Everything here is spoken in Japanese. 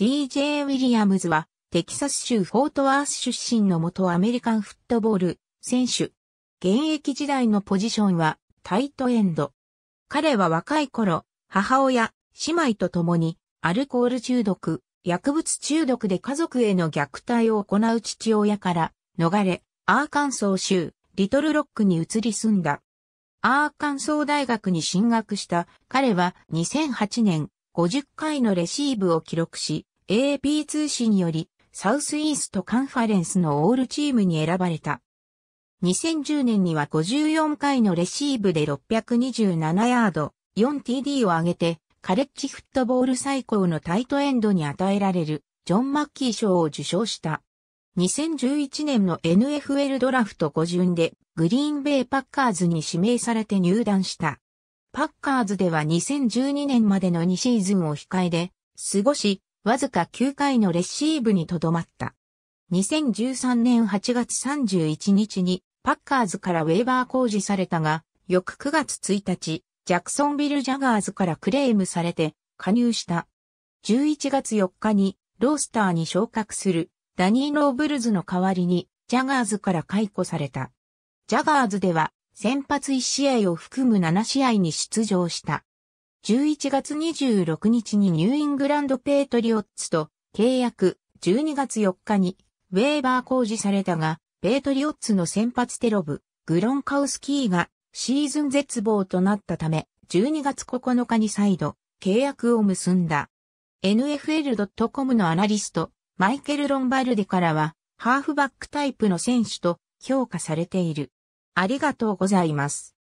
DJ ウィリアムズは、テキサス州フォートワース出身の元アメリカンフットボール選手。現役時代のポジションはタイトエンド。彼は若い頃、母親、姉妹と共にアルコール中毒、薬物中毒で家族への虐待を行う父親から逃れ、アーカンソー州リトルロックに移り住んだ。アーカンソー大学に進学した彼は2008年50回のレシーブを記録し、AP 通信よりサウスイーストカンファレンスのオールチームに選ばれた。2010年には54回のレシーブで627ヤード、4TD を上げて、カレッジフットボール最高のタイトエンドに与えられる、ジョン・マッキー賞を受賞した。2011年の NFL ドラフト5巡で、グリーンベイ・パッカーズに指名されて入団した。パッカーズでは2012年までの2シーズンを控えで、過ごし、わずか9回のレシーブにとどまった。2013年8月31日に、パッカーズからウェーバー工事されたが、翌9月1日、ジャクソンビル・ジャガーズからクレームされて、加入した。11月4日に、ロースターに昇格する、ダニー・ローブルズの代わりに、ジャガーズから解雇された。ジャガーズでは、先発1試合を含む7試合に出場した。11月26日にニューイングランドペートリオッツと契約12月4日にウェーバー工事されたが、ペートリオッツの先発テロブ、グロンカウスキーがシーズン絶望となったため、12月9日に再度契約を結んだ。NFL.com のアナリスト、マイケル・ロンバルデからは、ハーフバックタイプの選手と評価されている。ありがとうございます。